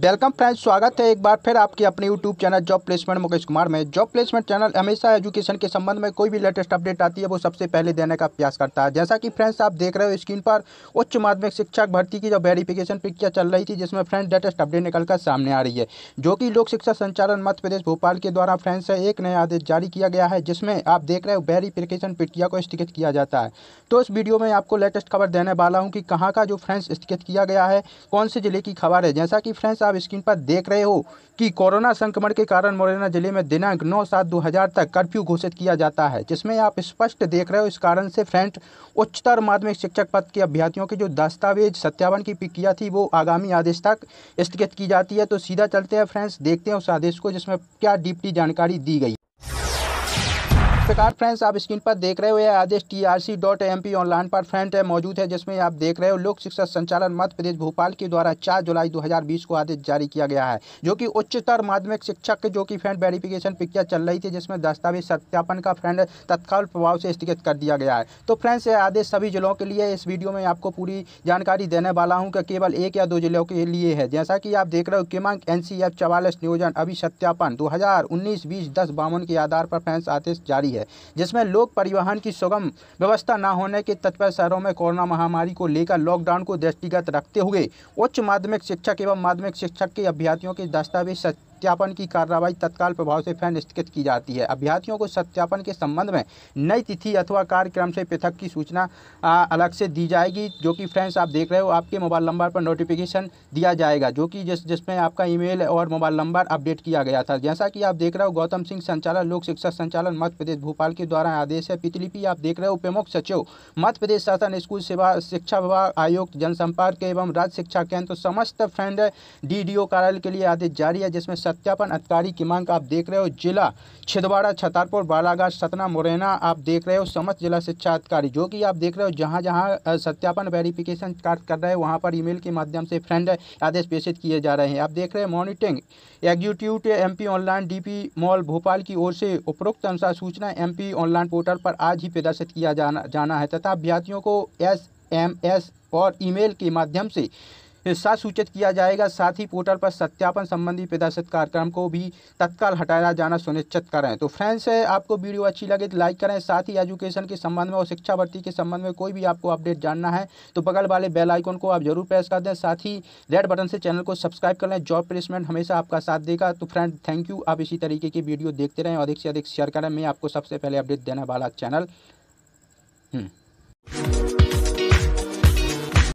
welcome friends स्वागत है एक बार फिर आपके अपने YouTube channel job placement Mukesh Kumar में जॉब प्लेसमेंट चैनल हमेशा एजुकेशन के संबंध में कोई भी लेटेस्ट अपडेट आती है वो सबसे पहले देने का प्रयास करता है जैसा कि फ्रेंड्स आप देख रहे हो स्क्रीन पर उच्च माध्यमिक शिक्षक भर्ती की जो वेरिफिकेशन प्रक्रिया चल रही थी जिसमें फ्रेंड्स लेटेस्ट अपडेट निकलकर सामने आ रही है जो कि लोक शिक्षा संचालन मध्य प्रदेश भोपाल के द्वारा फ्रेंड्स एक नया आदेश जारी किया गया है जिसमें आप देख रहे हो वेरिफिकेशन प्रक्रिया को स्थगित किया जाता है तो इस वीडियो में आपको लेटेस्ट खबर देने वाला हूँ कि कहाँ का जो फ्रेंड्स स्थगित किया गया है कौन से जिले की खबर है जैसा कि फ्रेंड्स जैसा आप स्क्रीन पर देख रहे हो कि कोरोना संक्रमण के कारण मुरैना जिले में दिनांक 9 सात 2000 तक कर्फ्यू घोषित किया जाता है जिसमें आप स्पष्ट देख रहे हो इस कारण से फ्रेंड उच्चतर माध्यमिक शिक्षक पद के अभ्यर्थियों के जो दस्तावेज सत्यावन की प्रक्रिया थी वो आगामी आदेश तक स्थगित की जाती है तो सीधा चलते हैं फ्रेंड्स देखते हैं उस आदेश को जिसमें क्या डिप्टी जानकारी दी गई प्रकार फ्रेंड्स आप स्क्रीन पर देख रहे हो यह आदेश T R C dot M P online पर फ्रेंड है मौजूद है जिसमें आप देख रहे हो लोक शिक्षा संचालन मध्य प्रदेश भोपाल के द्वारा 4 जुलाई 2020 को आदेश जारी किया गया है जो कि उच्चतर माध्यमिक शिक्षक जो कि फ्रेंड वेरिफिकेशन प्रक्रिया चल रही थी जिसमें दस्तावेज सत्यापन का फ्रेंड तत्काल प्रभाव से स्थगित कर दिया गया है तो फ्रेंड्स यह आदेश सभी जिलों के लिए इस वीडियो में आपको पूरी जानकारी देने वाला हूँ कि केवल एक या दो जिलों के लिए है जैसा कि आप देख रहे हो किमांक एन सी एफ चवालीस नियोजन अभी सत्यापन दो हज़ार उन्नीस बीस दस बावन के आधार पर फ्रेंड्स आदेश जारी है है जिसमें लोक परिवहन की सुगम व्यवस्था न होने के तत्पर शहरों में कोरोना महामारी को लेकर लॉकडाउन को दृष्टिगत रखते हुए उच्च माध्यमिक शिक्षक एवं माध्यमिक शिक्षक के अभ्यर्थियों के दस्तावेज सत्यापन की कार्रवाई तत्काल प्रभाव से फैन स्थगित की जाती है अभ्यार्थियों को सत्यापन के संबंध में नई तिथि अथवा कार्यक्रम से पृथक की सूचना अलग से दी जाएगी जो कि फ्रेंड्स आप देख रहे हो आपके मोबाइल नंबर पर नोटिफिकेशन दिया जाएगा जो कि जिस जिसमें आपका ईमेल और मोबाइल नंबर अपडेट किया गया था जैसा कि आप देख रहे हो गौतम सिंह संचालक लोक शिक्षा संचालन मध्य प्रदेश भोपाल के द्वारा आदेश है पिछली आप देख रहे हो प्रमुख सचिव मध्य प्रदेश शासन स्कूल सेवा शिक्षा विभाग आयोग जनसंपर्क एवं राज्य शिक्षा केंद्र समस्त फ्रेंड डी कार्यालय के लिए आदेश जारी है जिसमें सत्यापन अधिकारी की मांग आप देख रहे हो जिला छिदवाड़ा छतरपुर बालाघाट सतना मुरैना आप देख रहे हो समस्त जिला शिक्षा अधिकारी जो कि आप देख रहे हो जहाँ जहाँ सत्यापन वेरिफिकेशन कार्य कर रहे हैं वहाँ पर ईमेल के माध्यम से फ्रेंड आदेश प्रेषित किए जा रहे हैं आप देख रहे हैं monitoring executive MP online D mall Bhopal की ओर से उपरोक्त अनुसार सूचना एम ऑनलाइन पोर्टल पर आज ही प्रदर्शित किया जाना जाना है तथा अभ्यर्थियों को एस एम एस और ईमेल के माध्यम से हिस्सा सूचित किया जाएगा साथ ही पोर्टल पर सत्यापन संबंधी प्रदर्शित कार्यक्रम को भी तत्काल हटाया जाना सुनिश्चित करें तो फ्रेंड्स आपको वीडियो अच्छी लगे तो लाइक करें साथ ही एजुकेशन के संबंध में और शिक्षा भर्ती के संबंध में कोई भी आपको अपडेट जानना है तो बगल वाले बेल आइकन को आप जरूर प्रेस कर दें साथ ही रेड बटन से चैनल को सब्सक्राइब कर लें जॉब प्लेसमेंट हमेशा आपका साथ देगा तो फ्रेंड थैंक यू आप इसी तरीके की वीडियो देखते रहें और अधिक से अधिक शेयर करें मैं आपको सबसे पहले अपडेट देने वाला चैनल